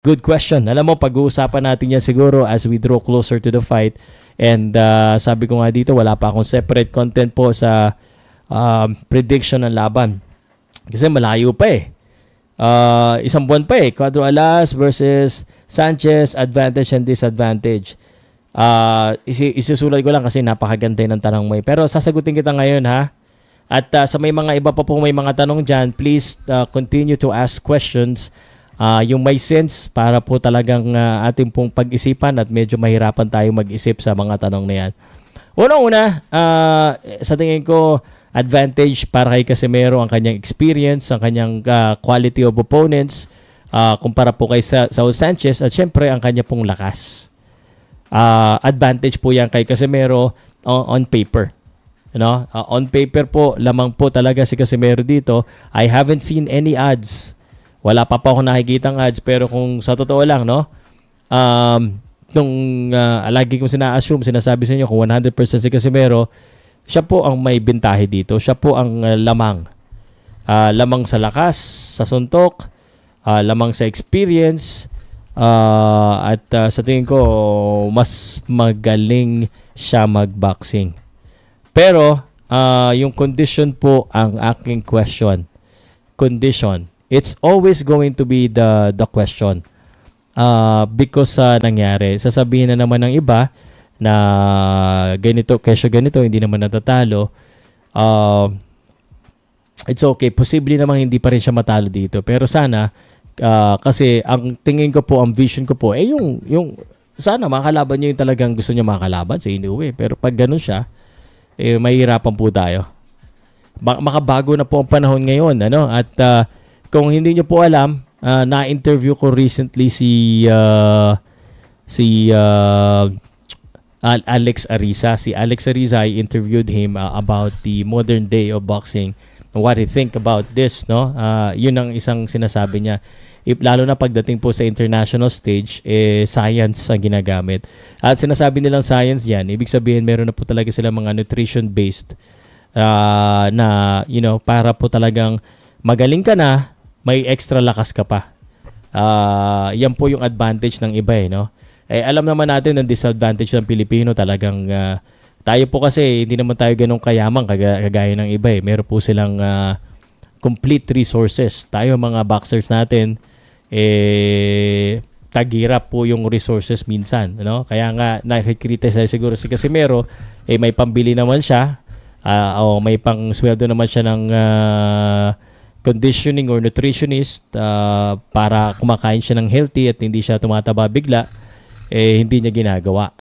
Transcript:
Good question. Alam mo, pag-uusapan natin yan siguro as we draw closer to the fight. And uh, sabi ko nga dito, wala pa akong separate content po sa uh, prediction ng laban. Kasi malayo pa eh. Uh, isang buwan pa eh. Cuadro Alas versus Sanchez, advantage and disadvantage. Uh, isi- isusulat ko lang kasi napakaganda ng tanong mo eh. Pero sasagutin kita ngayon ha. At uh, sa may mga iba pa po may mga tanong dyan, please uh, continue to ask questions uh, yung may sense para po talagang uh, ah, ating pong pag-isipan at medyo mahirapan tayong mag-isip sa mga tanong na yan. Unang-una, uh, sa tingin ko, advantage para kay Casimero ang kanyang experience, ang kanyang uh, quality of opponents, uh, kumpara po kay Sa- Saul Sanchez, at syempre ang kanya pong lakas. Uh, advantage po yan kay Casimero on, on paper. You know? uh, on paper po, lamang po talaga si Casimero dito. I haven't seen any ads wala pa po ako nakikitang ads pero kung sa totoo lang, no? Um, nung uh, lagi kong sina-assume, sinasabi sa inyo kung 100% si Casimero, siya po ang may bintahe dito. Siya po ang uh, lamang. Uh, lamang sa lakas, sa suntok, uh, lamang sa experience, uh, at uh, sa tingin ko, mas magaling siya magboxing. Pero, uh, yung condition po ang aking question. Condition It's always going to be the the question. Uh, because sa uh, nangyari, sasabihin na naman ng iba na ganito, kesyo ganito, hindi naman natatalo. Uh, it's okay. Posible namang hindi pa rin siya matalo dito. Pero sana, uh, kasi ang tingin ko po, ang vision ko po, eh yung, yung sana makalaban niya yung talagang gusto niya makalaban sa inuwi Pero pag ganun siya, eh, mahirapan po tayo. makabago na po ang panahon ngayon. Ano? At uh, kung hindi nyo po alam, uh, na-interview ko recently si uh, si uh, Alex Ariza. Si Alex Ariza, I interviewed him uh, about the modern day of boxing what he think about this, no? Uh, yun ang isang sinasabi niya. If, lalo na pagdating po sa international stage, eh, science ang ginagamit. At sinasabi nilang science yan, ibig sabihin meron na po talaga sila mga nutrition-based uh, na, you know, para po talagang magaling ka na, may extra lakas ka pa. Uh, yan po yung advantage ng iba eh, no? Eh, alam naman natin ang disadvantage ng Pilipino talagang uh, tayo po kasi hindi naman tayo ganong kayamang kag- kagaya ng iba eh. Meron po silang uh, complete resources. Tayo mga boxers natin eh tagira po yung resources minsan, no? Kaya nga nakikriticize siguro si Casimero eh may pambili naman siya uh, o may pang sweldo naman siya ng uh, conditioning or nutritionist uh, para kumakain siya ng healthy at hindi siya tumataba bigla, eh hindi niya ginagawa.